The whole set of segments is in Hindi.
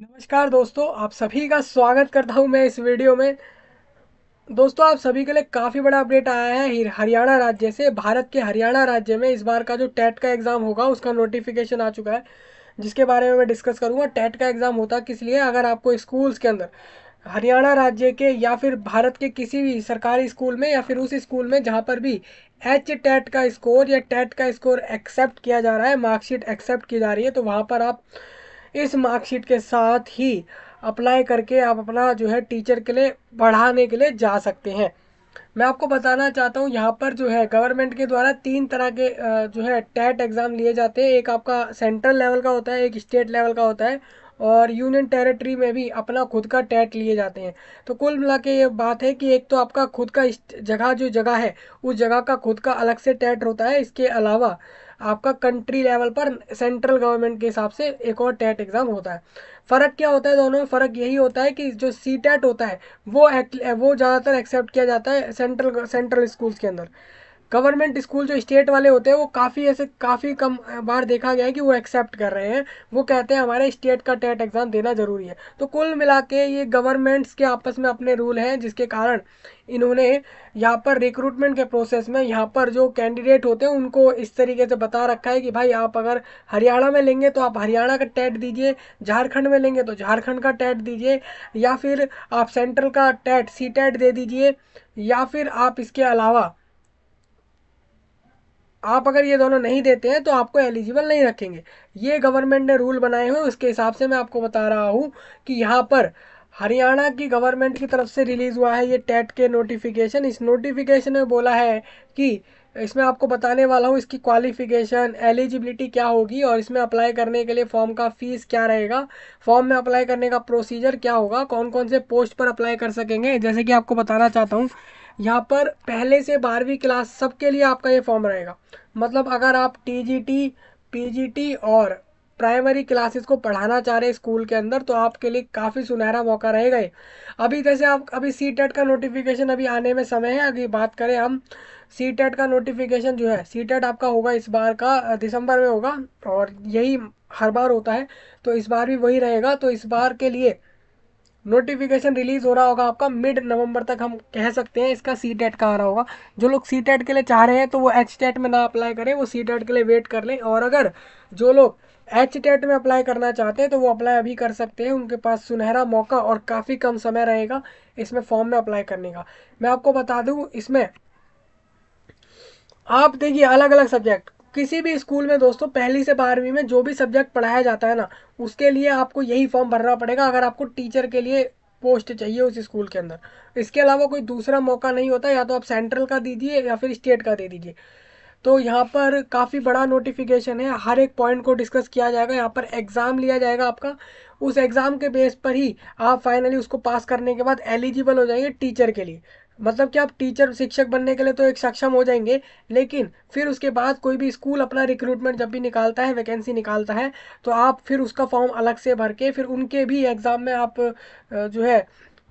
नमस्कार दोस्तों आप सभी का स्वागत करता हूं मैं इस वीडियो में दोस्तों आप सभी के लिए काफ़ी बड़ा अपडेट आया है हरियाणा राज्य से भारत के हरियाणा राज्य में इस बार का जो टेट का एग्ज़ाम होगा उसका नोटिफिकेशन आ चुका है जिसके बारे में मैं डिस्कस करूंगा टेट का एग्ज़ाम होता किस लिए अगर आपको स्कूल्स के अंदर हरियाणा राज्य के या फिर भारत के किसी भी सरकारी स्कूल में या फिर उस स्कूल में जहाँ पर भी एच टेट का स्कोर या टेट का स्कोर एक्सेप्ट किया जा रहा है मार्कशीट एक्सेप्ट की जा रही है तो वहाँ पर आप इस मार्कशीट के साथ ही अप्लाई करके आप अपना जो है टीचर के लिए पढ़ाने के लिए जा सकते हैं मैं आपको बताना चाहता हूँ यहाँ पर जो है गवर्नमेंट के द्वारा तीन तरह के जो है टेट एग्ज़ाम लिए जाते हैं एक आपका सेंट्रल लेवल का होता है एक स्टेट लेवल का होता है और यूनियन टेरिटरी में भी अपना खुद का टैट लिए जाते हैं तो कुल मिला के ये बात है कि एक तो आपका खुद का जगह जो जगह है उस जगह का खुद का अलग से टैट होता है इसके अलावा आपका कंट्री लेवल पर सेंट्रल गवर्नमेंट के हिसाब से एक और टेट एग्ज़ाम होता है फ़र्क क्या होता है दोनों में फ़र्क यही होता है कि जो सी टेट होता है वो वो ज़्यादातर एक्सेप्ट किया जाता है सेंट्रल सेंट्रल स्कूल्स के अंदर गवर्नमेंट स्कूल जो स्टेट वाले होते हैं वो काफ़ी ऐसे काफ़ी कम बार देखा गया है कि वो एक्सेप्ट कर रहे हैं वो कहते हैं हमारे स्टेट का टेट एग्ज़ाम देना ज़रूरी है तो कुल मिला के ये गवर्नमेंट्स के आपस में अपने रूल हैं जिसके कारण इन्होंने यहाँ पर रिक्रूटमेंट के प्रोसेस में यहाँ पर जो कैंडिडेट होते हैं उनको इस तरीके से बता रखा है कि भाई आप अगर हरियाणा में लेंगे तो आप हरियाणा का टेट दीजिए झारखंड में लेंगे तो झारखंड का टैट दीजिए या फिर आप सेंट्रल का टैट सी टैट दे दीजिए या फिर आप इसके अलावा आप अगर ये दोनों नहीं देते हैं तो आपको एलिजिबल नहीं रखेंगे ये गवर्नमेंट ने रूल बनाए हुए उसके हिसाब से मैं आपको बता रहा हूँ कि यहाँ पर हरियाणा की गवर्नमेंट की तरफ से रिलीज़ हुआ है ये टेट के नोटिफिकेशन इस नोटिफिकेशन में बोला है कि इसमें आपको बताने वाला हूँ इसकी क्वालिफिकेशन एलिजिबिलिटी क्या होगी और इसमें अप्लाई करने के लिए फॉर्म का फीस क्या रहेगा फॉर्म में अप्लाई करने का प्रोसीजर क्या होगा कौन कौन से पोस्ट पर अप्लाई कर सकेंगे जैसे कि आपको बताना चाहता हूँ यहाँ पर पहले से बारहवीं क्लास सबके लिए आपका ये फॉर्म रहेगा मतलब अगर आप टी जी और प्राइमरी क्लासेस को पढ़ाना चाह रहे स्कूल के अंदर तो आपके लिए काफ़ी सुनहरा मौका रहेगा ये अभी जैसे आप अभी सी टेट e का नोटिफिकेशन अभी आने में समय है अभी बात करें हम सी टेट e का नोटिफिकेशन जो है सी टेट e आपका होगा इस बार का दिसंबर में होगा और यही हर बार होता है तो इस बार भी वही रहेगा तो इस बार के लिए नोटिफिकेशन रिलीज़ हो रहा होगा आपका मिड नवंबर तक हम कह सकते हैं इसका सी टेट का आ रहा होगा जो लोग सी टेट के लिए चाह रहे हैं तो वो एच टेट में ना अप्लाई करें वो सी टेट के लिए वेट कर लें और अगर जो लोग एच टेट में अप्लाई करना चाहते हैं तो वो अप्लाई अभी कर सकते हैं उनके पास सुनहरा मौका और काफ़ी कम समय रहेगा इसमें फॉर्म में अप्लाई करने का मैं आपको बता दूँ इसमें आप देखिए अलग अलग सब्जेक्ट किसी भी स्कूल में दोस्तों पहली से बारहवीं में जो भी सब्जेक्ट पढ़ाया जाता है ना उसके लिए आपको यही फॉर्म भरना पड़ेगा अगर आपको टीचर के लिए पोस्ट चाहिए उस स्कूल के अंदर इसके अलावा कोई दूसरा मौका नहीं होता या तो आप सेंट्रल का दीजिए या फिर स्टेट का दे दीजिए तो यहाँ पर काफ़ी बड़ा नोटिफिकेशन है हर एक पॉइंट को डिस्कस किया जाएगा यहाँ पर एग्ज़ाम लिया जाएगा आपका उस एग्ज़ाम के बेस पर ही आप फाइनली उसको पास करने के बाद एलिजिबल हो जाएंगे टीचर के लिए मतलब कि आप टीचर शिक्षक बनने के लिए तो एक सक्षम हो जाएंगे लेकिन फिर उसके बाद कोई भी स्कूल अपना रिक्रूटमेंट जब भी निकालता है वैकेंसी निकालता है तो आप फिर उसका फॉर्म अलग से भर के फिर उनके भी एग्ज़ाम में आप जो है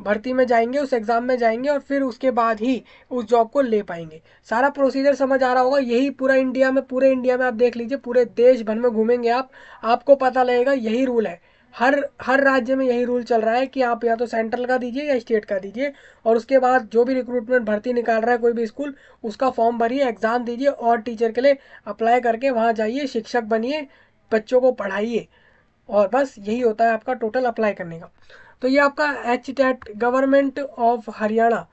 भर्ती में जाएंगे उस एग्ज़ाम में जाएंगे और फिर उसके बाद ही उस जॉब को ले पाएंगे सारा प्रोसीजर समझ आ रहा होगा यही पूरा इंडिया में पूरे इंडिया में आप देख लीजिए पूरे देश भर में घूमेंगे आप आपको पता लगेगा यही रूल है हर हर राज्य में यही रूल चल रहा है कि आप या तो सेंट्रल का दीजिए या स्टेट का दीजिए और उसके बाद जो भी रिक्रूटमेंट भर्ती निकाल रहा है कोई भी स्कूल उसका फॉर्म भरिए एग्ज़ाम दीजिए और टीचर के लिए अप्लाई करके वहाँ जाइए शिक्षक बनिए बच्चों को पढ़ाइए और बस यही होता है आपका टोटल अप्लाई करने का तो ये आपका H government of Haryana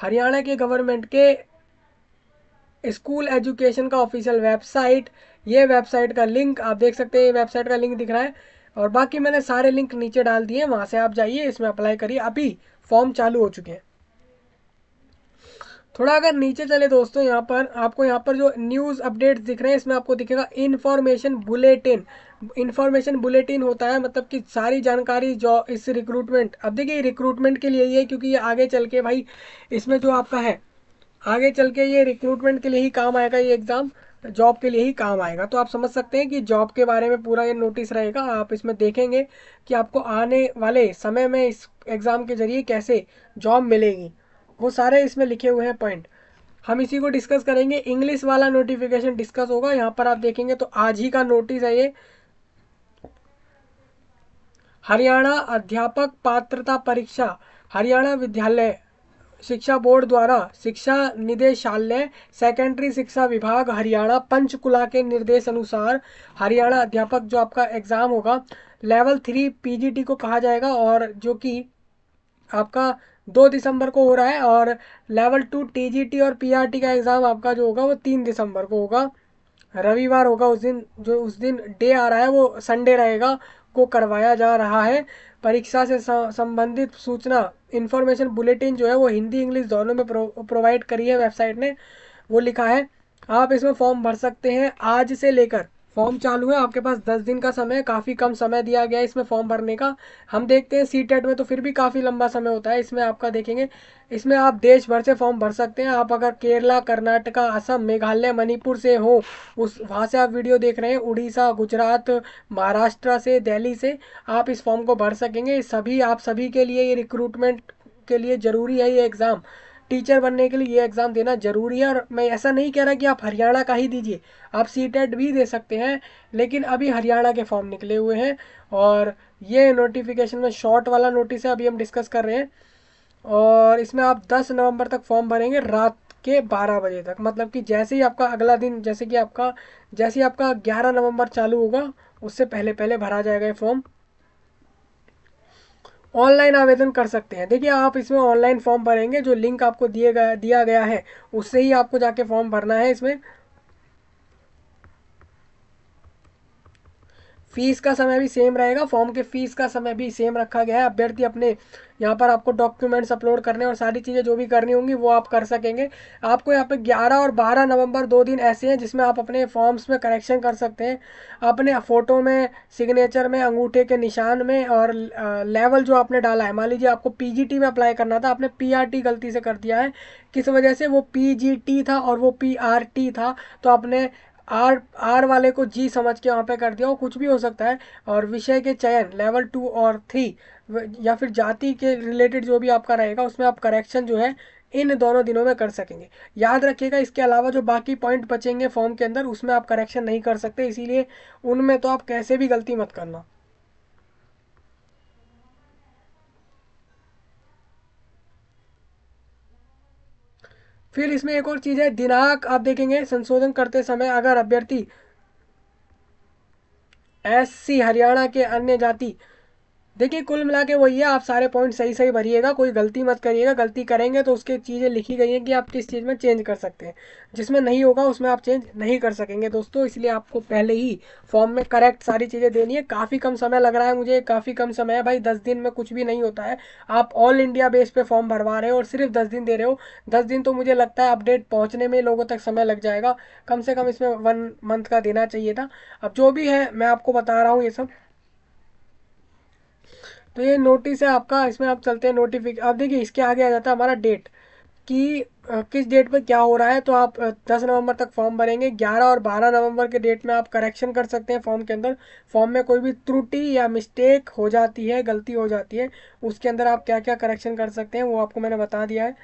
Haryana के गवर्नमेंट के स्कूल एजुकेशन का ऑफिशियल वेबसाइट ये वेबसाइट का लिंक आप देख सकते हैं ये वेबसाइट का लिंक दिख रहा है और बाकी मैंने सारे लिंक नीचे डाल दिए वहाँ से आप जाइए इसमें अप्लाई करिए अभी फॉर्म चालू हो चुके हैं थोड़ा अगर नीचे चले दोस्तों यहाँ पर आपको यहाँ पर जो न्यूज़ अपडेट्स दिख रहे हैं इसमें आपको दिखेगा इन्फॉर्मेशन बुलेटिन इन्फॉर्मेशन बुलेटिन होता है मतलब कि सारी जानकारी जो इस रिक्रूटमेंट अब देखिए रिक्रूटमेंट के लिए ही है क्योंकि ये आगे चल के भाई इसमें जो आपका है आगे चल के ये रिक्रूटमेंट के लिए ही काम आएगा ये एग्ज़ाम जॉब के लिए ही काम आएगा तो आप समझ सकते हैं कि जॉब के बारे में पूरा ये नोटिस रहेगा आप इसमें देखेंगे कि आपको आने वाले समय में इस एग्ज़ाम के ज़रिए कैसे जॉब मिलेगी वो सारे इसमें लिखे हुए हैं पॉइंट हम इसी को डिस्कस करेंगे इंग्लिश वाला नोटिफिकेशन डिस्कस होगा यहाँ पर आप देखेंगे तो आज ही का नोटिस है ये हरियाणा अध्यापक पात्रता परीक्षा हरियाणा विद्यालय शिक्षा बोर्ड द्वारा शिक्षा निदेशालय सेकेंडरी शिक्षा विभाग हरियाणा पंचकुला के निर्देश अनुसार हरियाणा अध्यापक जो आपका एग्ज़ाम होगा लेवल थ्री पीजीटी को कहा जाएगा और जो कि आपका दो दिसंबर को हो रहा है और लेवल टू टीजीटी और पीआरटी का एग्ज़ाम आपका जो होगा वो तीन दिसंबर को होगा रविवार होगा उस दिन जो उस दिन डे आ रहा है वो संडे रहेगा को करवाया जा रहा है परीक्षा से संबंधित सूचना इन्फॉर्मेशन बुलेटिन जो है वो हिंदी इंग्लिश दोनों में प्रो, प्रोवाइड करी है वेबसाइट ने वो लिखा है आप इसमें फॉर्म भर सकते हैं आज से लेकर फॉर्म चालू है आपके पास दस दिन का समय काफ़ी कम समय दिया गया है इसमें फॉर्म भरने का हम देखते हैं सी टेट e में तो फिर भी काफ़ी लंबा समय होता है इसमें आपका देखेंगे इसमें आप देश भर से फॉर्म भर सकते हैं आप अगर केरला कर्नाटका असम मेघालय मणिपुर से हो उस वहाँ से आप वीडियो देख रहे हैं उड़ीसा गुजरात महाराष्ट्र से दिल्ली से आप इस फॉर्म को भर सकेंगे सभी आप सभी के लिए ये रिक्रूटमेंट के लिए ज़रूरी है ये एग्ज़ाम टीचर बनने के लिए ये एग्ज़ाम देना ज़रूरी है और मैं ऐसा नहीं कह रहा कि आप हरियाणा का ही दीजिए आप सी e भी दे सकते हैं लेकिन अभी हरियाणा के फॉर्म निकले हुए हैं और ये नोटिफिकेशन में शॉर्ट वाला नोटिस है अभी हम डिस्कस कर रहे हैं और इसमें आप 10 नवंबर तक फॉर्म भरेंगे रात के 12 बजे तक मतलब कि जैसे ही आपका अगला दिन जैसे कि आपका जैसे ही आपका 11 नवंबर चालू होगा उससे पहले पहले भरा जाएगा ये फॉर्म ऑनलाइन आवेदन कर सकते हैं देखिए आप इसमें ऑनलाइन फॉर्म भरेंगे जो लिंक आपको दिए गया दिया गया है उससे ही आपको जाके फॉर्म भरना है इसमें फीस का समय भी सेम रहेगा फॉर्म के फीस का समय भी सेम रखा गया है अभ्यर्थी अपने यहाँ पर आपको डॉक्यूमेंट्स अपलोड करने और सारी चीज़ें जो भी करनी होंगी वो आप कर सकेंगे आपको यहाँ पे 11 और 12 नवंबर दो दिन ऐसे हैं जिसमें आप अपने फॉर्म्स में करेक्शन कर सकते हैं अपने फ़ोटो में सिग्नेचर में अंगूठे के निशान में और लेवल जो आपने डाला है मान लीजिए आपको पी में अप्लाई करना था आपने पी गलती से कर दिया है किस वजह से वो पी था और वो पी था तो आपने आर आर वाले को जी समझ के वहाँ पे कर दिया और कुछ भी हो सकता है और विषय के चयन लेवल टू और थ्री या फिर जाति के रिलेटेड जो भी आपका रहेगा उसमें आप करेक्शन जो है इन दोनों दिनों में कर सकेंगे याद रखिएगा इसके अलावा जो बाकी पॉइंट बचेंगे फॉर्म के अंदर उसमें आप करेक्शन नहीं कर सकते इसीलिए उनमें तो आप कैसे भी गलती मत करना फिर इसमें एक और चीज़ है दिनांक आप देखेंगे संशोधन करते समय अगर अभ्यर्थी एससी हरियाणा के अन्य जाति देखिए कुल मिला के वही है आप सारे पॉइंट सही सही भरिएगा कोई गलती मत करिएगा गलती करेंगे तो उसके चीज़ें लिखी गई हैं कि आप किस चीज़ में चेंज कर सकते हैं जिसमें नहीं होगा उसमें आप चेंज नहीं कर सकेंगे दोस्तों इसलिए आपको पहले ही फॉर्म में करेक्ट सारी चीज़ें देनी है काफ़ी कम समय लग रहा है मुझे काफ़ी कम समय है भाई दस दिन में कुछ भी नहीं होता है आप ऑल इंडिया बेस पर फॉर्म भरवा रहे हो और सिर्फ दस दिन दे रहे हो दस दिन तो मुझे लगता है अपडेट पहुँचने में लोगों तक समय लग जाएगा कम से कम इसमें वन मंथ का देना चाहिए था अब जो भी है मैं आपको बता रहा हूँ ये सब तो ये नोटिस है आपका इसमें आप चलते हैं नोटिफिक आप देखिए इसके आगे आ जाता है हमारा डेट कि किस डेट पर क्या हो रहा है तो आप 10 नवंबर तक फॉर्म भरेंगे 11 और 12 नवंबर के डेट में आप करेक्शन कर सकते हैं फॉर्म के अंदर फॉर्म में कोई भी त्रुटि या मिस्टेक हो जाती है गलती हो जाती है उसके अंदर आप क्या क्या करेक्शन कर सकते हैं वो आपको मैंने बता दिया है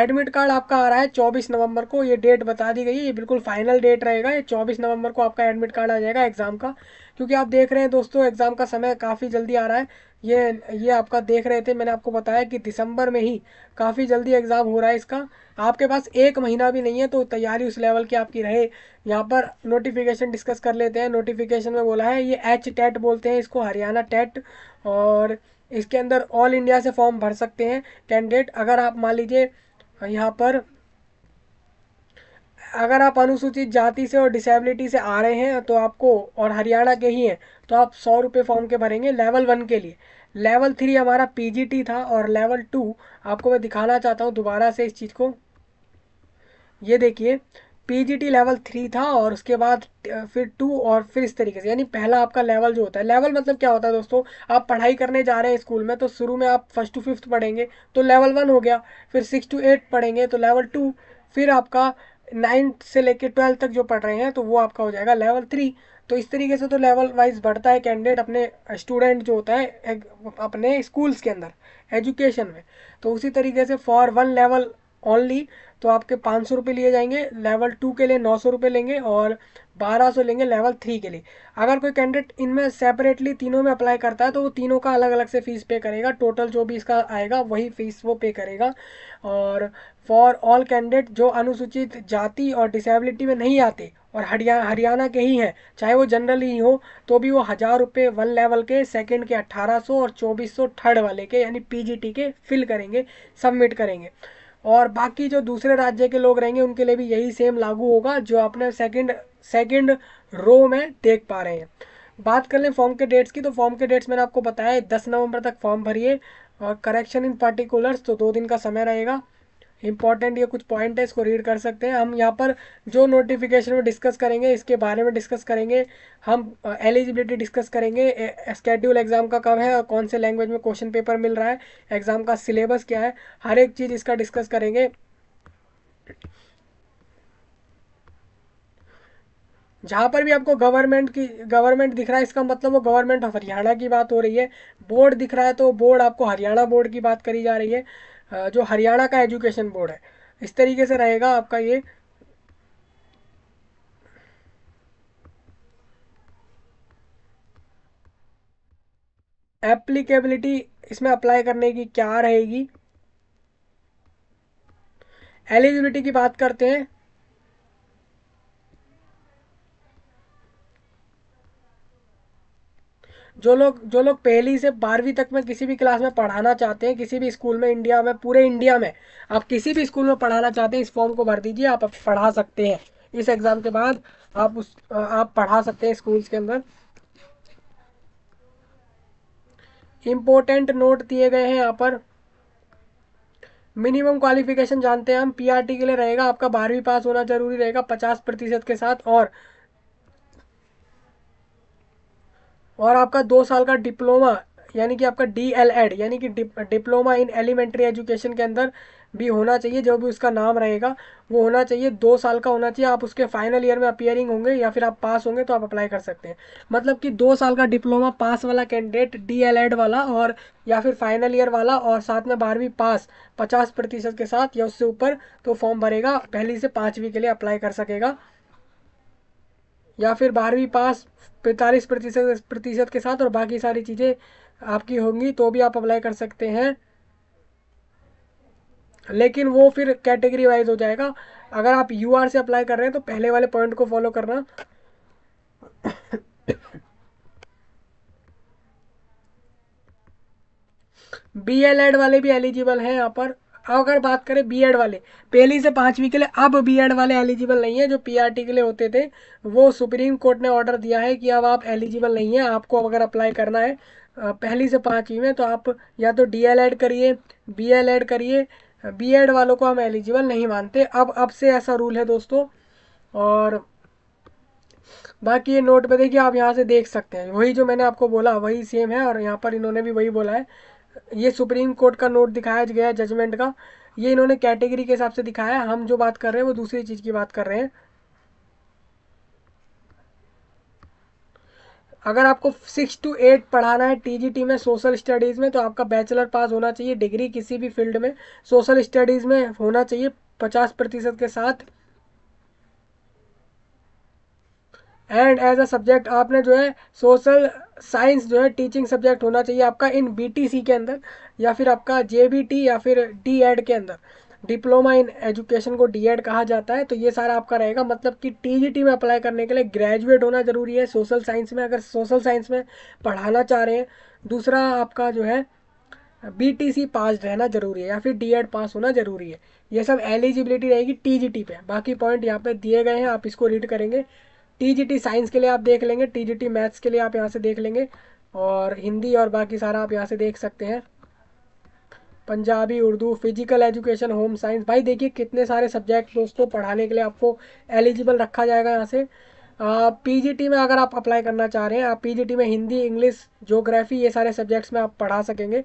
एडमिट कार्ड आपका आ रहा है चौबीस नवंबर को ये डेट बता दी गई है ये बिल्कुल फाइनल डेट रहेगा ये चौबीस नवंबर को आपका एडमिट कार्ड आ जाएगा एग्ज़ाम का क्योंकि आप देख रहे हैं दोस्तों एग्ज़ाम का समय काफ़ी जल्दी आ रहा है ये ये आपका देख रहे थे मैंने आपको बताया कि दिसंबर में ही काफ़ी जल्दी एग्ज़ाम हो रहा है इसका आपके पास एक महीना भी नहीं है तो तैयारी उस लेवल की आपकी रहे यहाँ पर नोटिफिकेशन डिस्कस कर लेते हैं नोटिफिकेशन में बोला है ये एच टेट बोलते हैं इसको हरियाणा टेट और इसके अंदर ऑल इंडिया से फॉर्म भर सकते हैं कैंडिडेट अगर आप मान लीजिए यहाँ पर अगर आप अनुसूचित जाति से और डिसेबिलिटी से आ रहे हैं तो आपको और हरियाणा के ही हैं तो आप सौ रुपये फॉर्म के भरेंगे लेवल वन के लिए लेवल थ्री हमारा पीजीटी था और लेवल टू आपको मैं दिखाना चाहता हूँ दोबारा से इस चीज़ को ये देखिए पीजीटी लेवल थ्री था और उसके बाद फिर टू और फिर इस तरीके से यानी पहला आपका लेवल जो होता है लेवल मतलब क्या होता है दोस्तों आप पढ़ाई करने जा रहे हैं स्कूल में तो शुरू में आप फर्स्ट टू फिफ्थ पढ़ेंगे तो लेवल वन हो गया फिर सिक्स टू एट पढ़ेंगे तो लेवल टू फिर आपका नाइन्थ से लेकर ट्वेल्थ तक जो पढ़ रहे हैं तो वो आपका हो जाएगा लेवल थ्री तो इस तरीके से तो लेवल वाइज बढ़ता है कैंडिडेट अपने स्टूडेंट जो होता है अपने स्कूल्स के अंदर एजुकेशन में तो उसी तरीके से फॉर वन लेवल ओनली तो आपके पाँच सौ रुपये लिए जाएंगे लेवल टू के लिए नौ सौ रुपये लेंगे और बारह सौ लेंगे लेवल थ्री के लिए अगर कोई कैंडिडेट इनमें सेपरेटली तीनों में अप्लाई करता है तो वो तीनों का अलग अलग से फ़ीस पे करेगा टोटल जो भी इसका आएगा वही फ़ीस वो पे करेगा और फॉर ऑल कैंडिडेट जो अनुसूचित जाति और डिसेबिलिटी में नहीं आते और हरियाणा हरियाणा के ही हैं चाहे वो जनरल ही हो तो भी वो हज़ार रुपये वन लेवल के सेकंड के सौ और सौ थर्ड वाले के यानी पीजीटी के फिल करेंगे सबमिट करेंगे और बाकी जो दूसरे राज्य के लोग रहेंगे उनके लिए भी यही सेम लागू होगा जो अपने सेकंड सेकंड रो में देख पा रहे हैं बात कर लें फॉर्म के डेट्स की तो फॉर्म के डेट्स मैंने आपको बताया दस नवंबर तक फॉर्म भरिए और करेक्शन इन पार्टिकुलर्स तो दो दिन का समय रहेगा इंपॉर्टेंट ये कुछ पॉइंट है इसको रीड कर सकते हैं हम यहाँ पर जो नोटिफिकेशन में डिस्कस करेंगे इसके बारे में डिस्कस करेंगे हम एलिजिबिलिटी डिस्कस करेंगे स्केड्यूल एग्ज़ाम का कब है और कौन से लैंग्वेज में क्वेश्चन पेपर मिल रहा है एग्ज़ाम का सिलेबस क्या है हर एक चीज़ इसका डिस्कस करेंगे जहाँ पर भी आपको गवर्नमेंट की गवर्नमेंट दिख रहा है इसका मतलब वो गवर्नमेंट ऑफ हरियाणा की बात हो रही है बोर्ड दिख रहा है तो बोर्ड आपको हरियाणा बोर्ड की बात करी जा रही है जो हरियाणा का एजुकेशन बोर्ड है इस तरीके से रहेगा आपका ये एप्लीकेबिलिटी इसमें अप्लाई करने की क्या रहेगी एलिजिबिलिटी की बात करते हैं जो लोग जो लोग पहली से बारहवीं तक में किसी भी क्लास में पढ़ाना चाहते हैं किसी भी स्कूल में इंडिया में पूरे इंडिया में आप किसी भी स्कूल में पढ़ाना चाहते हैं इस फॉर्म को भर दीजिए आप पढ़ा सकते हैं इस एग्ज़ाम के बाद आप उस आप पढ़ा सकते हैं स्कूल्स के अंदर इम्पोर्टेंट नोट दिए गए हैं यहाँ पर मिनिमम क्वालिफिकेशन जानते हैं हम पीआरटी के लिए रहेगा आपका बारहवीं पास होना जरूरी रहेगा पचास प्रतिशत के साथ और और आपका दो साल का डिप्लोमा यानी कि आपका डी एल एड यानी कि डिप्लोमा इन एलिमेंट्री एजुकेशन के अंदर भी होना चाहिए जो भी उसका नाम रहेगा वो होना चाहिए दो साल का होना चाहिए आप उसके फाइनल ईयर में अपियरिंग होंगे या फिर आप पास होंगे तो आप अप्लाई कर सकते हैं मतलब कि दो साल का डिप्लोमा पास वाला कैंडिडेट डी एल एड वाला और या फिर फाइनल ईयर वाला और साथ में बारहवीं पास पचास प्रतिशत के साथ या उससे ऊपर तो फॉर्म भरेगा पहली से पाँचवीं के लिए अप्लाई कर सकेगा या फिर बारहवीं पास पैंतालीस प्रतिशत प्रतिशत के साथ और बाकी सारी चीज़ें आपकी होंगी तो भी आप अप्लाई कर सकते हैं लेकिन वो फिर कैटेगरी वाइज हो जाएगा अगर आप यू आर से अप्लाई कर रहे हैं तो पहले वाले पॉइंट को फॉलो करना बी एल एड वाले भी एलिजिबल हैं यहाँ पर अगर बात करें बीएड वाले पहली से पाँचवीं के लिए अब बीएड वाले एलिजिबल नहीं है जो पीआरटी के लिए होते थे वो सुप्रीम कोर्ट ने ऑर्डर दिया है कि अब आप एलिजिबल नहीं है आपको अगर अप्लाई करना है पहली से पाँचवीं में तो आप या तो डी करिए बी करिए बी वालों को हम एलिजिबल नहीं मानते अब अब से ऐसा रूल है दोस्तों और बाकी ये नोट पे देखिए आप यहाँ से देख सकते हैं वही जो मैंने आपको बोला वही सेम है और यहाँ पर इन्होंने भी वही बोला है ये सुप्रीम कोर्ट का नोट दिखाया गया जजमेंट का ये इन्होंने कैटेगरी के हिसाब से दिखाया है हम जो बात कर रहे हैं वो दूसरी चीज़ की बात कर रहे हैं अगर आपको सिक्स टू एट पढ़ाना है टीजीटी में सोशल स्टडीज़ में तो आपका बैचलर पास होना चाहिए डिग्री किसी भी फील्ड में सोशल स्टडीज़ में होना चाहिए पचास प्रतिशत के साथ एंड एज अ सब्जेक्ट आपने जो है सोशल साइंस जो है टीचिंग सब्जेक्ट होना चाहिए आपका इन बीटीसी के अंदर या फिर आपका जे या फिर डीएड के अंदर डिप्लोमा इन एजुकेशन को डीएड कहा जाता है तो ये सारा आपका रहेगा मतलब कि टीजीटी में अप्लाई करने के लिए ग्रेजुएट होना ज़रूरी है सोशल साइंस में अगर सोशल साइंस में पढ़ाना चाह रहे हैं दूसरा आपका जो है बीटीसी पास रहना ज़रूरी है या फिर डीएड पास होना ज़रूरी है ये सब एलिजिबिलिटी रहेगी टीजीटी पे बाकी पॉइंट यहाँ पे दिए गए हैं आप इसको रीड करेंगे टी साइंस के लिए आप देख लेंगे टी मैथ्स के लिए आप यहाँ से देख लेंगे और हिंदी और बाकी सारा आप यहाँ से देख सकते हैं Punjabi Urdu physical education home science भाई देखिए कितने सारे सब्जेक्ट दोस्तों पढ़ाने के लिए आपको एलिजिबल रखा जाएगा यहाँ से पीजीटी में अगर आप अप्लाई करना चाह रहे हैं आप पीजीटी में हिंदी इंग्लिश जोग्राफ़ी ये सारे सब्जेक्ट्स में आप पढ़ा सकेंगे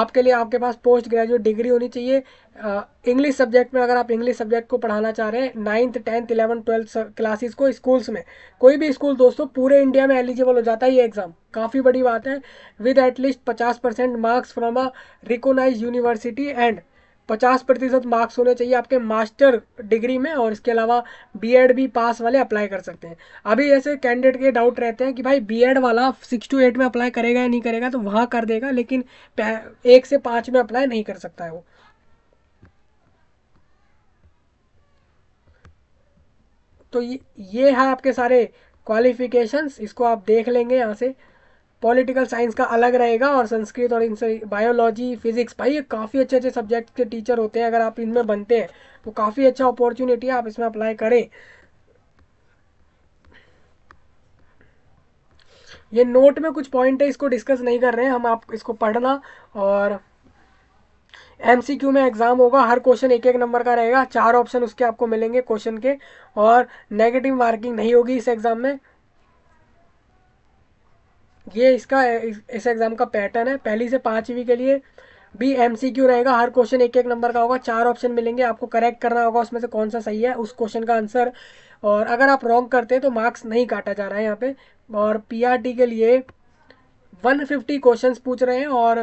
आपके लिए आपके पास पोस्ट ग्रेजुएट डिग्री होनी चाहिए इंग्लिश सब्जेक्ट में अगर आप इंग्लिश सब्जेक्ट को पढ़ाना चाह रहे हैं ninth tenth eleven twelfth classes को स्कूल्स में कोई भी स्कूल दोस्तों पूरे इंडिया में एलिजिबल हो जाता है ये एग्ज़ाम काफ़ी बड़ी बात है विद एटलीस्ट पचास percent marks from a recognise university and पचास प्रतिशत मार्क्स होने चाहिए आपके मास्टर डिग्री में और इसके अलावा बीएड भी पास वाले अप्लाई कर सकते हैं अभी ऐसे कैंडिडेट के डाउट रहते हैं कि भाई बीएड वाला सिक्स टू एट में अप्लाई करेगा या नहीं करेगा तो वहाँ कर देगा लेकिन एक से पाँच में अप्लाई नहीं कर सकता है वो तो ये ये है आपके सारे क्वालिफिकेशंस इसको आप देख लेंगे यहाँ से पॉलिटिकल साइंस का अलग रहेगा और संस्कृत और इनसे बायोलॉजी फिजिक्स भाई ये काफ़ी अच्छे अच्छे सब्जेक्ट के टीचर होते हैं अगर आप इनमें बनते हैं तो काफ़ी अच्छा अपॉर्चुनिटी है आप इसमें अप्लाई करें ये नोट में कुछ पॉइंट है इसको डिस्कस नहीं कर रहे हैं हम आप इसको पढ़ना और एम में एग्ज़ाम होगा हर क्वेश्चन एक एक नंबर का रहेगा चार ऑप्शन उसके आपको मिलेंगे क्वेश्चन के और नेगेटिव मार्किंग नहीं होगी इस एग्ज़ाम में ये इसका इस एग्ज़ाम का पैटर्न है पहली से पाँचवीं के लिए भी एम सी क्यू रहेगा हर क्वेश्चन एक एक नंबर का होगा चार ऑप्शन मिलेंगे आपको करेक्ट करना होगा उसमें से कौन सा सही है उस क्वेश्चन का आंसर और अगर आप रॉन्ग करते हैं तो मार्क्स नहीं काटा जा रहा है यहाँ पे और पी आर टी के लिए 150 क्वेश्चंस पूछ रहे हैं और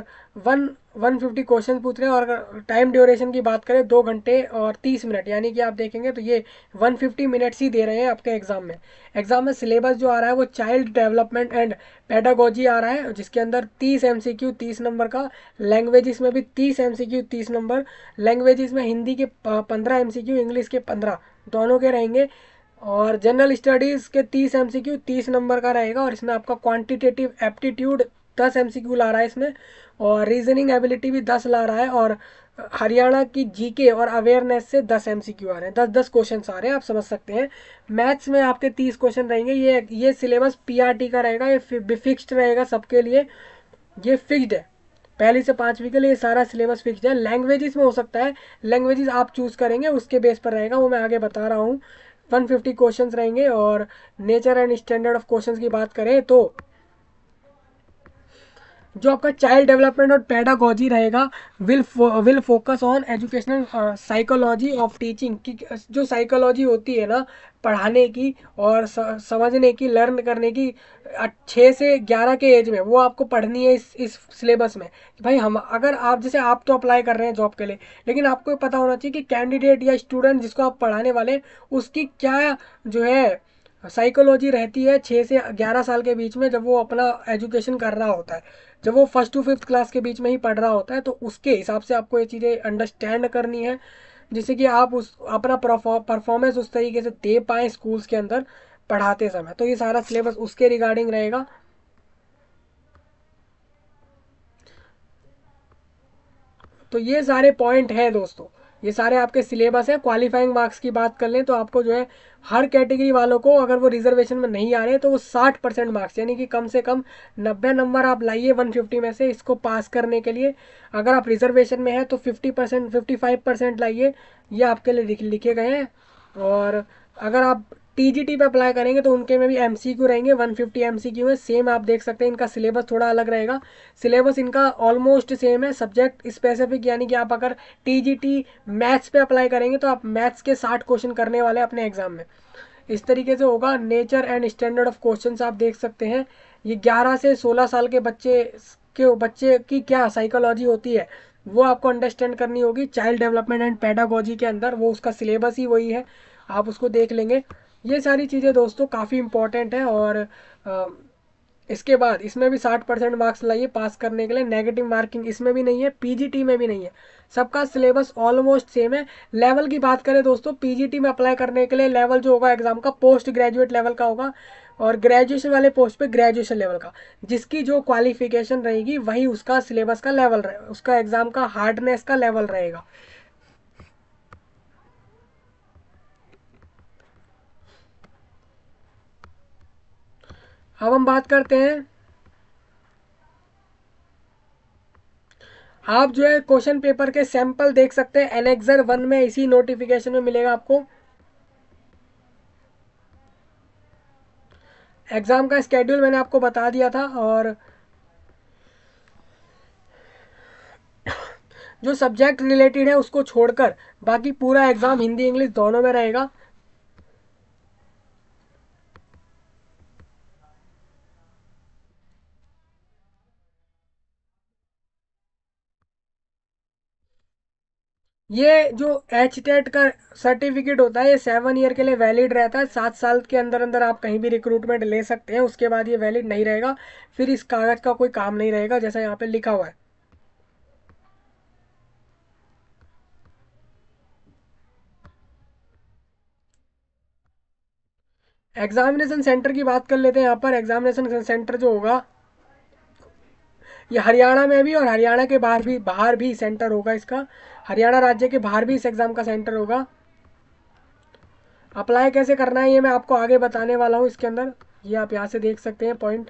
वन 150 क्वेश्चन पूछ रहे हैं और टाइम ड्यूरेशन की बात करें दो घंटे और तीस मिनट यानी कि आप देखेंगे तो ये 150 मिनट्स ही दे रहे हैं आपके एग्ज़ाम में एग्ज़ाम में सिलेबस जो आ रहा है वो चाइल्ड डेवलपमेंट एंड पेडागोजी आ रहा है जिसके अंदर 30 एम सी क्यू तीस नंबर का लैंग्वेजेस में भी तीस एम सी क्यू तीस नंबर लैंग्वेजेस में हिंदी के पंद्रह एम सी क्यू इंग्लिश के पंद्रह दोनों के रहेंगे और जनरल स्टडीज़ के तीस एम सी क्यू तीस नंबर का रहेगा और इसमें आपका क्वांटिटेटिव एप्टीट्यूड दस एम सी क्यू ला रहा है इसमें और रीजनिंग एबिलिटी भी दस ला रहा है और हरियाणा की जीके और अवेयरनेस से दस एम सी क्यू आ रहे हैं दस दस क्वेश्चन आ रहे हैं आप समझ सकते हैं मैथ्स में आपके तीस क्वेश्चन रहेंगे ये ये सिलेबस टी का रहेगा ये फिक्सड रहेगा सबके लिए ये फिक्सड है पहली से पाँचवीं के लिए ये सारा सिलेबस फिक्स है लैंग्वेजेस में हो सकता है लैंग्वेजेस आप चूज़ करेंगे उसके बेस पर रहेगा वो मैं आगे बता रहा हूँ 150 क्वेश्चंस रहेंगे और nature and standard of questions की बात करें तो जो आपका चाइल्ड डेवलपमेंट और पैडागॉजी रहेगा विल फो will focus on educational psychology of teaching की जो साइकोलॉजी होती है ना पढ़ाने की और समझने की लर्न करने की छः से ग्यारह के एज में वो आपको पढ़नी है इस इस सिलेबस में भाई हम अगर आप जैसे आप तो अप्लाई कर रहे हैं जॉब के लिए लेकिन आपको पता होना चाहिए कि कैंडिडेट या स्टूडेंट जिसको आप पढ़ाने वाले उसकी क्या जो है साइकोलॉजी रहती है छः से ग्यारह साल के बीच में जब वो अपना एजुकेशन कर रहा होता है जब वो फर्स्ट टू फिफ्थ क्लास के बीच में ही पढ़ रहा होता है तो उसके हिसाब से आपको ये चीज़ें अंडरस्टैंड करनी है जिससे कि आप उस अपना परफॉर्मेंस उस तरीके से दे पाएँ स्कूल्स के अंदर पढ़ाते समय तो ये सारा सिलेबस उसके रिगार्डिंग रहेगा तो ये सारे पॉइंट हैं दोस्तों ये सारे आपके सिलेबस हैं क्वालिफाइंग मार्क्स की बात कर लें तो आपको जो है हर कैटेगरी वालों को अगर वो रिजर्वेशन में नहीं आ रहे तो वो साठ परसेंट मार्क्स यानी कि कम से कम नब्बे नंबर आप लाइए वन फिफ्टी में से इसको पास करने के लिए अगर आप रिजर्वेशन में हैं तो fifty percent fifty five percent लाइए ये आपके लिए लिखे गए हैं और अगर आप टीजीटी पे अप्लाई करेंगे तो उनके में भी एमसीक्यू रहेंगे 150 फिफ्टी एमसीक्यू है सेम आप देख सकते हैं इनका सिलेबस थोड़ा अलग रहेगा सिलेबस इनका ऑलमोस्ट सेम है सब्जेक्ट स्पेसिफिक यानी कि आप अगर टीजीटी मैथ्स पे अप्लाई करेंगे तो आप मैथ्स के साठ क्वेश्चन करने वाले अपने एग्जाम में इस तरीके से होगा nature and standard of question आप देख सकते हैं ये ग्यारह से सोलह साल के बच्चे के बच्चे की क्या साइकोलॉजी होती है वो आपको अंडरस्टैंड करनी होगी चाइल्ड डेवलपमेंट एंड पैडागोजी के अंदर वो उसका सिलेबस ही वही है आप उसको देख लेंगे ये सारी चीज़ें दोस्तों काफ़ी इंपॉर्टेंट है और आ, इसके बाद इसमें भी साठ परसेंट मार्क्स लाइए पास करने के लिए नेगेटिव मार्किंग इसमें भी नहीं है पीजीटी में भी नहीं है सबका सिलेबस ऑलमोस्ट सेम है लेवल की बात करें दोस्तों पीजीटी में अप्लाई करने के लिए लेवल जो होगा एग्जाम का पोस्ट ग्रेजुएट लेवल का होगा और ग्रेजुएशन वाले पोस्ट पे ग्रेजुएशन लेवल का जिसकी जो क्वालिफिकेशन रहेगी वही उसका सिलेबस का लेवल रहे उसका एग्ज़ाम का हार्डनेस का लेवल रहेगा अब हम बात करते हैं आप जो है क्वेश्चन पेपर के सैंपल देख सकते हैं एनेक्सर वन में इसी नोटिफिकेशन में मिलेगा आपको एग्ज़ाम का स्केड्यूल मैंने आपको बता दिया था और जो सब्जेक्ट रिलेटेड है उसको छोड़कर बाकी पूरा एग्ज़ाम हिंदी इंग्लिश दोनों में रहेगा ये जो एच टेट का सर्टिफिकेट होता है ये सेवन ईयर के लिए वैलिड रहता है सात साल के अंदर अंदर आप कहीं भी रिक्रूटमेंट ले सकते हैं उसके बाद ये वैलिड नहीं रहेगा फिर इस कागज़ का कोई काम नहीं रहेगा जैसा यहाँ पे लिखा हुआ है एग्जामिनेशन सेंटर की बात कर लेते हैं यहाँ पर एग्जामिनेशन सेंटर जो होगा ये हरियाणा में भी और हरियाणा के बाहर भी बाहर भी सेंटर होगा इसका हरियाणा राज्य के बाहर भी इस एग्ज़ाम का सेंटर होगा अप्लाई कैसे करना है ये मैं आपको आगे बताने वाला हूँ इसके अंदर ये आप यहाँ से देख सकते हैं पॉइंट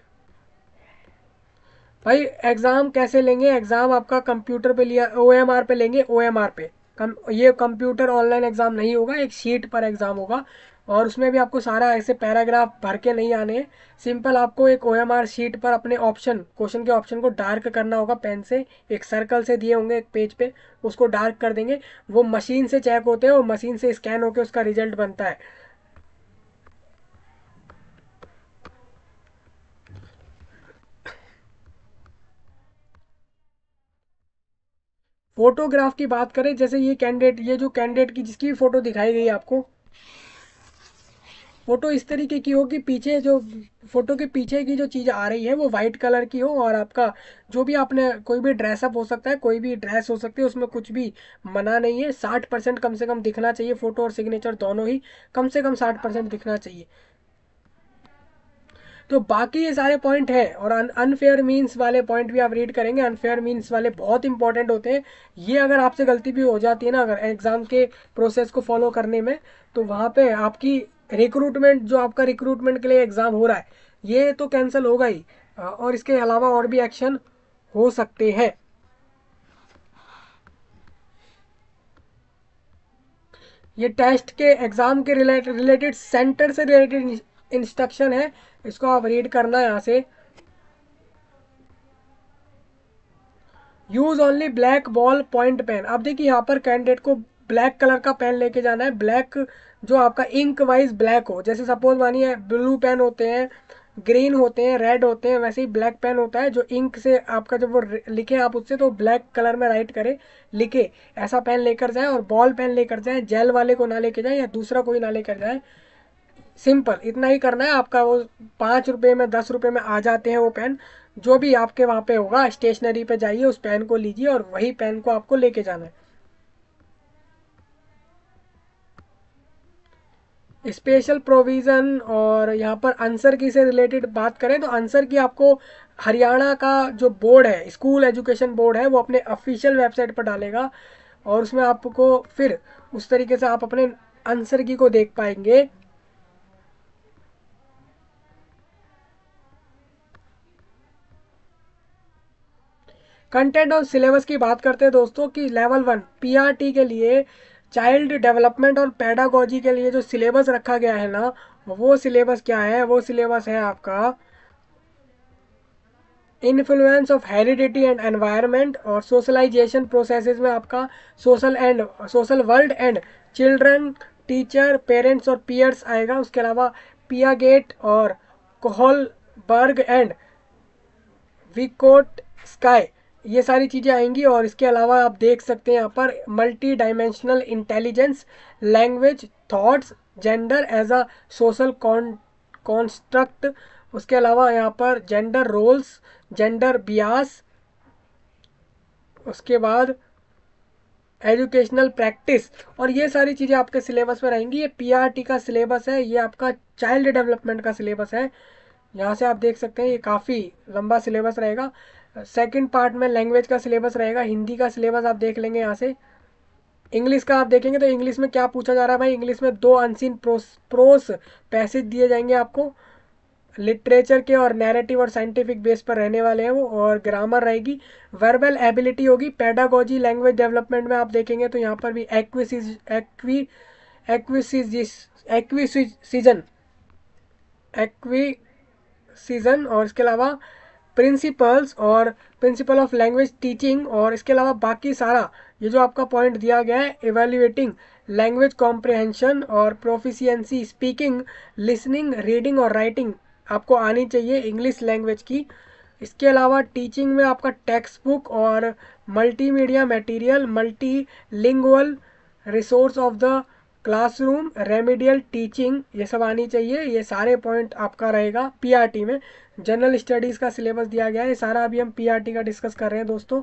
भाई एग्ज़ाम कैसे लेंगे एग्ज़ाम आपका कंप्यूटर पे लिया ओ एम आर पे लेंगे ओ एम आर पे कम ये कंप्यूटर ऑनलाइन एग्ज़ाम नहीं होगा एक शीट पर एग्ज़ाम होगा और उसमें भी आपको सारा ऐसे पैराग्राफ भर के नहीं आने सिंपल आपको एक ओ शीट पर अपने ऑप्शन क्वेश्चन के ऑप्शन को डार्क करना होगा पेन से एक सर्कल से दिए होंगे एक पेज पे उसको डार्क कर देंगे वो मशीन से चेक होते हैं और मशीन से स्कैन होकर उसका रिजल्ट बनता है फोटोग्राफ की बात करें जैसे ये कैंडिडेट ये जो कैंडिडेट की जिसकी भी फोटो दिखाई गई आपको फ़ोटो इस तरीके की हो कि पीछे जो फ़ोटो के पीछे की जो चीज़ आ रही है वो वाइट कलर की हो और आपका जो भी आपने कोई भी ड्रेसअप हो सकता है कोई भी ड्रेस हो सकती है उसमें कुछ भी मना नहीं है साठ परसेंट कम से कम दिखना चाहिए फ़ोटो और सिग्नेचर दोनों ही कम से कम साठ परसेंट दिखना चाहिए तो बाकी ये सारे पॉइंट हैं और अनफेयर मीन्स वाले पॉइंट भी आप रीड करेंगे अनफेयर मीन्स वाले बहुत इंपॉर्टेंट होते हैं ये अगर आपसे गलती भी हो जाती है ना अगर एग्ज़ाम के प्रोसेस को फॉलो करने में तो वहाँ पे आपकी रिक्रूटमेंट जो आपका रिक्रूटमेंट के लिए एग्ज़ाम हो रहा है ये तो कैंसिल होगा ही और इसके अलावा और भी एक्शन हो सकते हैं ये टेस्ट के एग्ज़ाम के रिलेटेड रिलेटेड सेंटर से रिलेटेड इंस्ट्रक्शन है इसको आप रीड करना यहाँ से use only black ballpoint pen अब देखिए यहाँ पर कैंडिडेट को ब्लैक कलर का पेन लेके जाना है ब्लैक जो आपका इंक वाइज ब्लैक हो जैसे सपोज मानिए ब्लू पेन होते हैं ग्रीन होते हैं रेड होते हैं वैसे ही ब्लैक पेन होता है जो इंक से आपका जब वो लिखे आप उससे तो ब्लैक कलर में राइट करें लिखे ऐसा पेन लेकर जाए और बॉल पेन लेकर जाए जेल वाले को ना लेके जाए या दूसरा कोई ना लेकर जाए सिंपल इतना ही करना है आपका वो पाँच रुपये में दस रुपये में आ जाते हैं वो पेन जो भी आपके वहाँ पे होगा स्टेशनरी पे जाइए उस पेन को लीजिए और वही पेन को आपको लेके जाना है स्पेशल प्रोविज़न और यहाँ पर आंसर की से रिलेटेड बात करें तो आंसर की आपको हरियाणा का जो बोर्ड है स्कूल एजुकेशन बोर्ड है वो अपने ऑफिशियल वेबसाइट पर डालेगा और उसमें आपको फिर उस तरीके से आप अपने आंसर की को देख पाएंगे कंटेंट और सिलेबस की बात करते हैं दोस्तों कि लेवल वन पीआरटी के लिए चाइल्ड डेवलपमेंट और पैडागोजी के लिए जो सिलेबस रखा गया है ना वो सिलेबस क्या है वो सिलेबस है आपका influence of heredity and environment और सोशलाइजेशन प्रोसेसेस में आपका social and social world and children teacher parents और पीयर्स आएगा उसके अलावा पियागेट और कोहलबर्ग एंड विकोट स्काई ये सारी चीज़ें आएंगी और इसके अलावा आप देख सकते हैं यहाँ पर multidimensional intelligence language thoughts gender as a social construct उसके अलावा यहाँ पर जेंडर रोल्स जेंडर बियास उसके बाद एजुकेशनल प्रैक्टिस और ये सारी चीज़ें आपके सिलेबस में रहेंगी ये पीआरटी का सिलेबस है ये आपका चाइल्ड डेवलपमेंट का सिलेबस है यहाँ से आप देख सकते हैं ये काफ़ी लंबा सिलेबस रहेगा सेकंड पार्ट में लैंग्वेज का सिलेबस रहेगा हिंदी का सिलेबस आप देख लेंगे यहाँ से इंग्लिश का आप देखेंगे तो इंग्लिश में क्या पूछा जा रहा है भाई इंग्लिश में दो अनसिन प्रोस प्रोस पैसेज दिए जाएंगे आपको लिटरेचर के और नैरेटिव और साइंटिफिक बेस पर रहने वाले हैं वो और ग्रामर रहेगी वर्बल एबिलिटी होगी पैडागोजी लैंग्वेज डेवलपमेंट में आप देखेंगे तो यहाँ पर भी एक्विसिज एक्वी एक्वी सीजन और इसके अलावा प्रिंसिपल्स और प्रिंसिपल ऑफ लैंग्वेज टीचिंग और इसके अलावा बाकी सारा ये जो आपका पॉइंट दिया गया है एवेल्यूएटिंग लैंग्वेज कॉम्प्रिहेंशन और प्रोफिशियंसी स्पीकिंग लिसनिंग रीडिंग और राइटिंग आपको आनी चाहिए इंग्लिश लैंग्वेज की इसके अलावा टीचिंग में आपका टेक्स्ट बुक और multimedia material multilingual resource of the classroom remedial teaching ये सब आनी चाहिए ये सारे पॉइंट आपका रहेगा पीआरटी में जनरल स्टडीज़ का सिलेबस दिया गया है ये सारा अभी हम पीआरटी का डिस्कस कर रहे हैं दोस्तों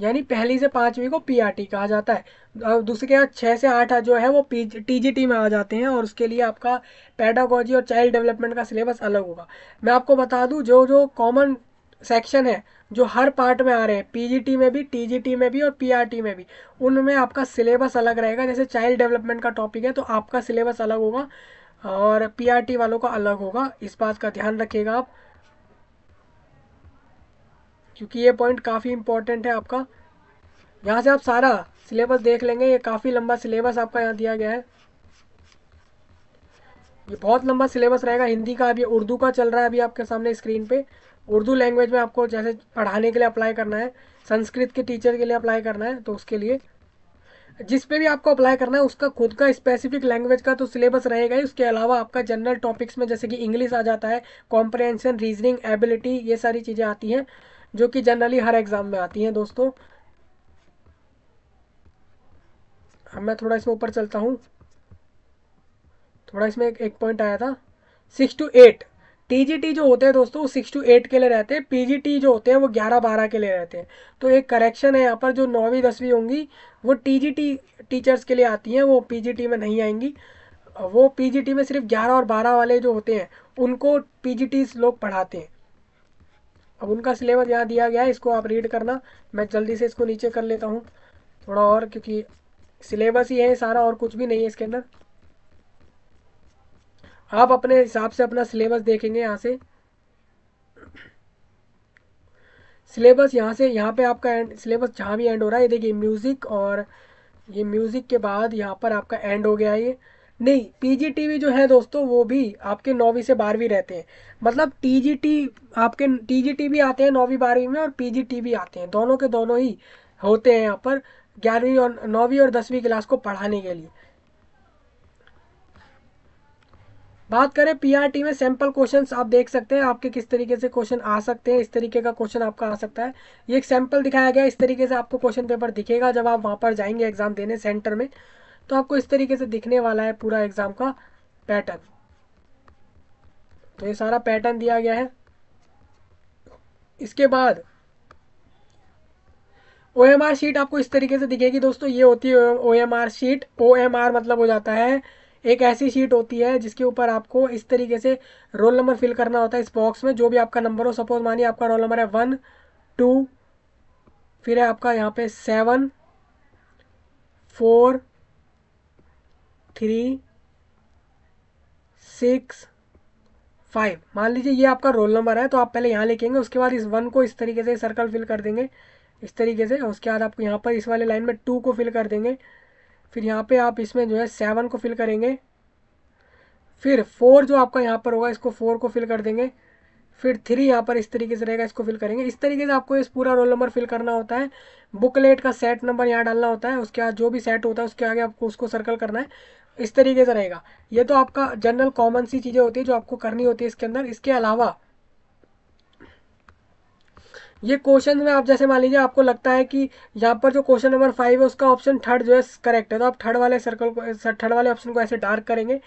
यानी पहली से पाँचवीं को पीआरटी कहा जाता है और दूसरे के छः से आठ जो है वो टीजीटी में आ जाते हैं और उसके लिए आपका पैडागोजी और चाइल्ड डेवलपमेंट का सिलेबस अलग होगा मैं आपको बता दूँ जो जो कॉमन सेक्शन है जो हर पार्ट में आ रहे हैं पीजीटी में भी टीजीटी में भी और पीआरटी में भी उनमें आपका सिलेबस अलग रहेगा जैसे चाइल्ड डेवलपमेंट का टॉपिक है तो आपका सिलेबस अलग होगा और पीआरटी वालों का अलग होगा इस बात का ध्यान रखिएगा आप क्योंकि ये पॉइंट काफ़ी इंपॉर्टेंट है आपका यहाँ से आप सारा सिलेबस देख लेंगे ये काफ़ी लंबा सिलेबस आपका यहाँ दिया गया है ये बहुत लंबा सिलेबस रहेगा हिंदी का अभी उर्दू का चल रहा है अभी आपके सामने स्क्रीन पे उर्दू लैंग्वेज में आपको जैसे पढ़ाने के लिए अप्लाई करना है संस्कृत के टीचर के लिए अप्लाई करना है तो उसके लिए जिस पे भी आपको अप्लाई करना है उसका खुद का स्पेसिफिक लैंग्वेज का तो सिलेबस रहेगा ही उसके अलावा आपका जनरल टॉपिक्स में जैसे कि इंग्लिश आ जाता है कॉम्प्रहेंशन रीजनिंग एबिलिटी ये सारी चीज़ें आती हैं जो कि जनरली हर एग्ज़ाम में आती हैं दोस्तों अब मैं थोड़ा इसमें ऊपर चलता हूँ थोड़ा इसमें एक, एक पॉइंट आया था सिक्स टू एट टीजीटी जो होते हैं दोस्तों सिक्स टू एट के लिए रहते हैं पीजीटी जो होते हैं वो ग्यारह बारह के लिए रहते हैं तो एक करेक्शन है यहाँ पर जो नौवीं दसवीं होंगी वो टीजीटी टीचर्स के लिए आती हैं वो पीजीटी में नहीं आएंगी वो पीजीटी में सिर्फ ग्यारह और बारह वाले जो होते हैं उनको पी लोग पढ़ाते हैं अब उनका सिलेबस यहाँ दिया गया है इसको आप रीड करना मैं जल्दी से इसको नीचे कर लेता हूँ थोड़ा और क्योंकि सिलेबस ही है सारा और कुछ भी नहीं है इसके अंदर आप अपने हिसाब से अपना सिलेबस देखेंगे यहाँ से सिलेबस यहाँ से यहाँ पे आपका एंड सिलेबस जहाँ भी एंड हो रहा है ये देखिए म्यूज़िक और ये म्यूज़िक के बाद यहाँ पर आपका एंड हो गया ये नहीं पीजीटीवी जो है दोस्तों वो भी आपके नौवीं से बारहवीं रहते हैं मतलब टीजीटी आपके टीजीटी भी आते हैं नौवीं बारहवीं में और पीजीटीवी आते हैं दोनों के दोनों ही होते हैं यहाँ पर ग्यारहवीं और नौवीं और दसवीं क्लास को पढ़ाने के लिए बात करें पीआरटी में सैंपल क्वेश्चंस आप देख सकते हैं आपके किस तरीके से क्वेश्चन आ सकते हैं इस तरीके का क्वेश्चन आपका आ सकता है ये एक सैंपल दिखाया गया इस तरीके से आपको क्वेश्चन पेपर दिखेगा जब आप वहाँ पर जाएंगे एग्जाम देने सेंटर में तो आपको इस तरीके से दिखने वाला है पूरा एग्जाम का पैटर्न तो ये सारा पैटर्न दिया गया है इसके बाद ओ एम आर शीट आपको इस तरीके से दिखेगी दोस्तों ये होती है O M R sheet O M R मतलब हो जाता है एक ऐसी शीट होती है जिसके ऊपर आपको इस तरीके से रोल नंबर फिल करना होता है इस बॉक्स में जो भी आपका नंबर हो सपोज मानिए आपका रोल नंबर है वन टू फिर है आपका यहाँ पे seven four three six five मान लीजिए ये आपका रोल नंबर है तो आप पहले यहाँ लिखेंगे उसके बाद इस वन को इस तरीके से सर्कल फिल कर देंगे इस तरीके से उसके बाद आपको यहाँ पर इस वाले लाइन में टू को फिल कर देंगे फिर यहाँ पे आप इसमें जो है सेवन को फिल करेंगे फिर फोर जो आपका यहाँ पर होगा इसको फोर को फिल कर देंगे फिर थ्री यहाँ पर इस तरीके से रहेगा इसको फिल करेंगे इस तरीके से आपको इस पूरा रोल नंबर फिल करना होता है बुकलेट का सेट नंबर यहाँ डालना होता है उसके बाद जो भी सेट होता है उसके आगे आपको उसको सर्कल करना है इस तरीके से रहेगा ये तो आपका जनरल कॉमन सी चीज़ें होती है जो आपको करनी होती है इसके अंदर इसके अलावा ये क्वेश्चन में आप जैसे मान लीजिए आपको लगता है कि यहाँ पर जो क्वेश्चन नंबर फाइव है उसका ऑप्शन थर्ड जो है करेक्ट है तो आप थर्ड वाले सर्कल को थर्ड वाले ऑप्शन को ऐसे डार्क करेंगे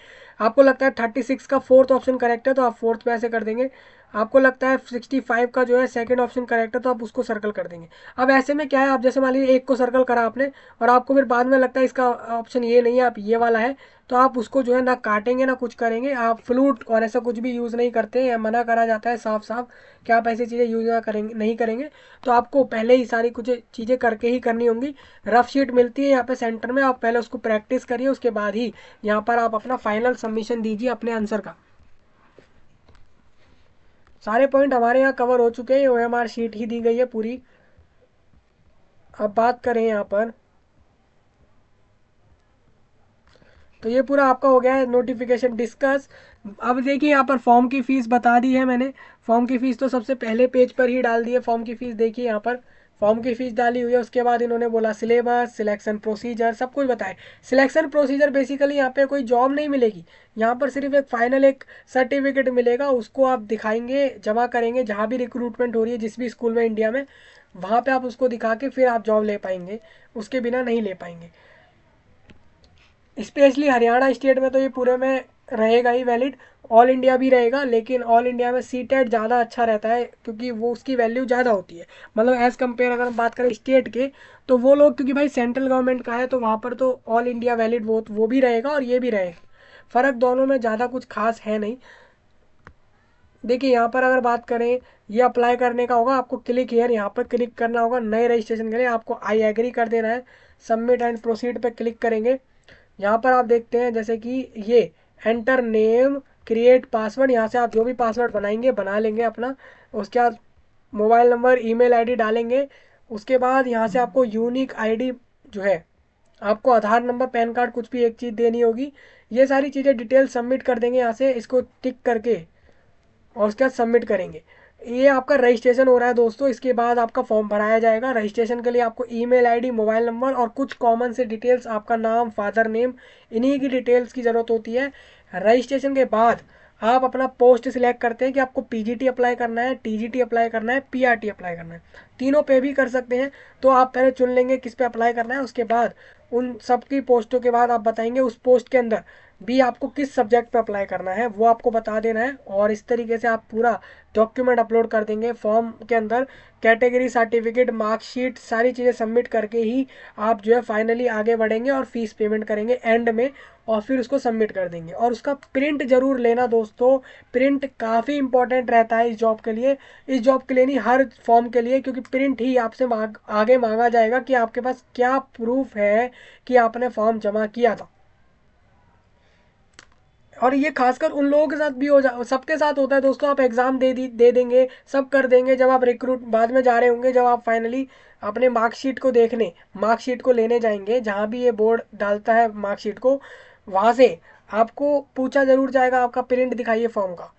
आपको लगता है थर्टी सिक्स का फोर्थ ऑप्शन करेक्ट है तो आप फोर्थ में ऐसे कर देंगे आपको लगता है 65 का जो है सेकंड ऑप्शन करेक्ट है तो आप उसको सर्कल कर देंगे अब ऐसे में क्या है आप जैसे मान लीजिए एक को सर्कल करा आपने और आपको फिर बाद में लगता है इसका ऑप्शन ये नहीं है आप ये वाला है तो आप उसको जो है ना काटेंगे ना कुछ करेंगे आप फ्लूट और ऐसा कुछ भी यूज़ नहीं करते हैं मना करा जाता है साफ साफ कि आप ऐसी चीज़ें यूज़ ना करेंगे नहीं करेंगे तो आपको पहले ही सारी कुछ चीज़ें करके ही करनी होंगी रफ शीट मिलती है यहाँ पे सेंटर में आप पहले उसको प्रैक्टिस करिए उसके बाद ही यहाँ पर आप अपना फाइनल सबमिशन दीजिए अपने आंसर का सारे पॉइंट हमारे यहाँ कवर हो चुके हैं ओ एम शीट ही दी गई है पूरी अब बात करें यहाँ पर तो ये पूरा आपका हो गया है नोटिफिकेशन डिस्कस अब देखिए यहाँ पर फॉर्म की फ़ीस बता दी है मैंने फॉर्म की फ़ीस तो सबसे पहले पेज पर ही डाल दी है फॉर्म की फ़ीस देखिए यहाँ पर फॉर्म की फीस डाली हुई है उसके बाद इन्होंने बोला सिलेबस सिलेक्शन प्रोसीजर सब कुछ बताया सिलेक्शन प्रोसीजर बेसिकली यहाँ पे कोई जॉब नहीं मिलेगी यहाँ पर सिर्फ एक फाइनल एक सर्टिफिकेट मिलेगा उसको आप दिखाएंगे जमा करेंगे जहाँ भी रिक्रूटमेंट हो रही है जिस भी स्कूल में इंडिया में वहाँ पर आप उसको दिखा के फिर आप जॉब ले पाएंगे उसके बिना नहीं ले पाएंगे स्पेशली हरियाणा स्टेट में तो ये पूरे में रहेगा ही वैलिड ऑल इंडिया भी रहेगा लेकिन ऑल इंडिया में सी टेट ज़्यादा अच्छा रहता है क्योंकि वो उसकी वैल्यू ज़्यादा होती है मतलब एज़ कम्पेयर अगर हम बात करें स्टेट के तो वो लोग क्योंकि भाई सेंट्रल गवर्नमेंट का है तो वहाँ पर तो ऑल इंडिया वैलिड वो वो भी रहेगा और ये भी रहेगा फ़र्क दोनों में ज़्यादा कुछ खास है नहीं देखिए यहाँ पर अगर बात करें ये अप्लाई करने का होगा आपको क्लिक हेयर यहाँ पर क्लिक करना होगा नए रजिस्ट्रेशन के लिए आपको आई एग्री कर देना है सबमिट एंड प्रोसीड पर क्लिक करेंगे यहाँ पर आप देखते हैं जैसे कि ये एंटर नेम क्रिएट पासवर्ड यहाँ से आप जो भी पासवर्ड बनाएंगे बना लेंगे अपना उसके बाद मोबाइल नंबर ईमेल आईडी डालेंगे उसके बाद यहाँ से आपको यूनिक आईडी जो है आपको आधार नंबर पैन कार्ड कुछ भी एक चीज़ देनी होगी ये सारी चीज़ें डिटेल सबमिट कर देंगे यहाँ से इसको टिक करके और उसके बाद सबमिट करेंगे ये आपका रजिस्ट्रेशन हो रहा है दोस्तों इसके बाद आपका फॉर्म भराया जाएगा रजिस्ट्रेशन के लिए आपको ईमेल आईडी मोबाइल नंबर और कुछ कॉमन से डिटेल्स आपका नाम फादर नेम इन्हीं की डिटेल्स की ज़रूरत होती है रजिस्ट्रेशन के बाद आप अपना पोस्ट सिलेक्ट करते हैं कि आपको पीजीटी अप्लाई करना है टीजीटी अप्लाई करना है पीआरटी अप्लाई करना है तीनों पे भी कर सकते हैं तो आप पहले चुन लेंगे किस पे अप्लाई करना है उसके बाद उन सब की पोस्टों के बाद आप बताएंगे उस पोस्ट के अंदर भी आपको किस सब्जेक्ट पे अप्लाई करना है वो आपको बता देना है और इस तरीके से आप पूरा डॉक्यूमेंट अपलोड कर देंगे फॉर्म के अंदर कैटेगरी सर्टिफिकेट मार्कशीट सारी चीज़ें सबमिट करके ही आप जो है फाइनली आगे बढ़ेंगे और फीस पेमेंट करेंगे एंड में और फिर उसको सबमिट कर देंगे और उसका प्रिंट जरूर लेना दोस्तों प्रिंट काफ़ी इंपॉर्टेंट रहता है इस जॉब के लिए इस जॉब के लिए नहीं हर फॉर्म के लिए क्योंकि प्रिंट ही आपसे मांग आगे मांगा जाएगा कि आपके पास क्या प्रूफ है कि आपने फॉर्म जमा किया था और ये खासकर उन लोगों के साथ भी हो जा सबके साथ होता है दोस्तों आप एग्ज़ाम दे दी दे देंगे सब कर देंगे जब आप रिक्रूट बाद में जा रहे होंगे जब आप फाइनली अपने मार्कशीट को देखने मार्कशीट को लेने जाएंगे जहाँ भी ये बोर्ड डालता है मार्कशीट को वहाँ से आपको पूछा ज़रूर जाएगा आपका प्रिंट दिखाइए फॉर्म का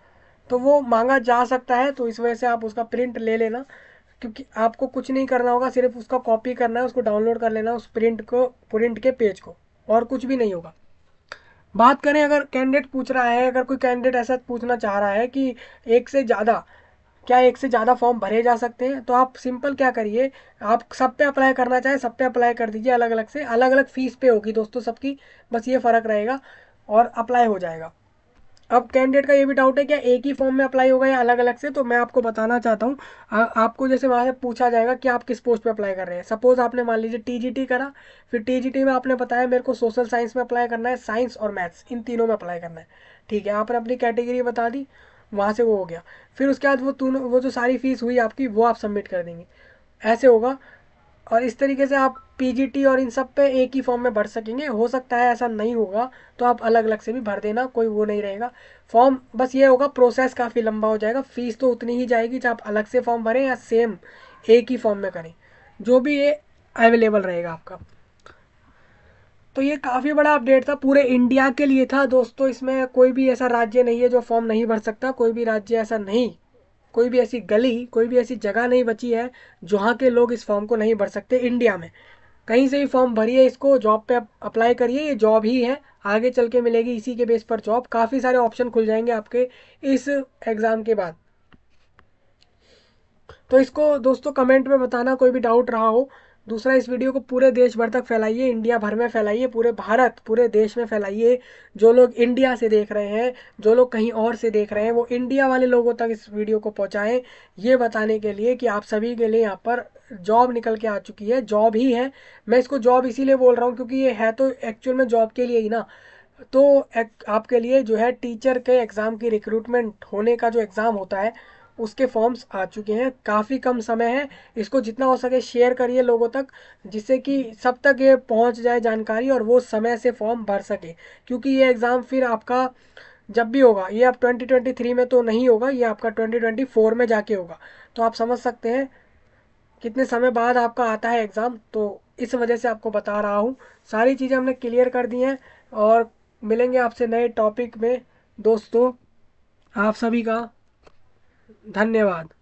तो वो मांगा जा सकता है तो इस वजह से आप उसका प्रिंट ले लेना क्योंकि आपको कुछ नहीं करना होगा सिर्फ उसका कॉपी करना है उसको डाउनलोड कर लेना उस प्रिंट को प्रिंट के पेज को और कुछ भी नहीं होगा बात करें अगर कैंडिडेट पूछ रहा है अगर कोई कैंडिडेट ऐसा पूछना चाह रहा है कि एक से ज़्यादा क्या एक से ज़्यादा फॉर्म भरे जा सकते हैं तो आप सिंपल क्या करिए आप सब पे अप्लाई करना चाहें सब पे अप्लाई कर दीजिए अलग अलग से अलग अलग फ़ीस पे होगी दोस्तों सबकी बस ये फ़र्क रहेगा और अप्लाई हो जाएगा अब कैंडिडेट का ये भी डाउट है क्या एक ही फॉर्म में अप्लाई होगा या अलग अलग से तो मैं आपको बताना चाहता हूँ आपको जैसे वहाँ से पूछा जाएगा कि आप किस पोस्ट पे अप्लाई कर रहे हैं सपोज आपने मान लीजिए टीजीटी करा फिर टीजीटी में आपने बताया मेरे को सोशल साइंस में अप्लाई करना है साइंस और मैथ्स इन तीनों में अप्लाई करना है ठीक है आपने अपनी कैटेगरी बता दी वहाँ से वो हो गया फिर उसके बाद वो वो जो सारी फीस हुई आपकी वो आप सबमिट कर देंगे ऐसे होगा और इस तरीके से आप पीजीटी और इन सब पे एक ही फॉर्म में भर सकेंगे हो सकता है ऐसा नहीं होगा तो आप अलग अलग से भी भर देना कोई वो नहीं रहेगा फॉर्म बस ये होगा प्रोसेस काफ़ी लंबा हो जाएगा फीस तो उतनी ही जाएगी चाहे आप अलग से फॉर्म भरें या सेम एक ही फॉर्म में करें जो भी ये अवेलेबल रहेगा आपका तो ये काफ़ी बड़ा अपडेट था पूरे इंडिया के लिए था दोस्तों इसमें कोई भी ऐसा राज्य नहीं है जो फॉर्म नहीं भर सकता कोई भी राज्य ऐसा नहीं कोई भी ऐसी गली कोई भी ऐसी जगह नहीं बची है जहाँ के लोग इस फॉर्म को नहीं भर सकते इंडिया में कहीं से भी फॉर्म भरिए इसको जॉब पे अप्लाई करिए ये जॉब ही है आगे चल के मिलेगी इसी के बेस पर जॉब काफ़ी सारे ऑप्शन खुल जाएंगे आपके इस एग्ज़ाम के बाद तो इसको दोस्तों कमेंट में बताना कोई भी डाउट रहा हो दूसरा इस वीडियो को पूरे देश भर तक फैलाइए इंडिया भर में फैलाइए पूरे भारत पूरे देश में फैलाइए जो लोग इंडिया से देख रहे हैं जो लोग कहीं और से देख रहे हैं वो इंडिया वाले लोगों तक इस वीडियो को पहुँचाएँ ये बताने के लिए कि आप सभी के लिए यहाँ पर जॉब निकल के आ चुकी है जॉब ही है मैं इसको जॉब इसीलिए बोल रहा हूँ क्योंकि ये है तो एक्चुअल में जॉब के लिए ही ना तो आपके लिए जो है टीचर के एग्ज़ाम की रिक्रूटमेंट होने का जो एग्ज़ाम होता है उसके फॉर्म्स आ चुके हैं काफ़ी कम समय है इसको जितना हो सके शेयर करिए लोगों तक जिससे कि सब तक ये पहुंच जाए जानकारी और वो समय से फॉर्म भर सके क्योंकि ये एग्ज़ाम फिर आपका जब भी होगा ये आप 2023 में तो नहीं होगा ये आपका 2024 में जाके होगा तो आप समझ सकते हैं कितने समय बाद आपका आता है एग्ज़ाम तो इस वजह से आपको बता रहा हूँ सारी चीज़ें हमने क्लियर कर दी हैं और मिलेंगे आपसे नए टॉपिक में दोस्तों आप सभी का धन्यवाद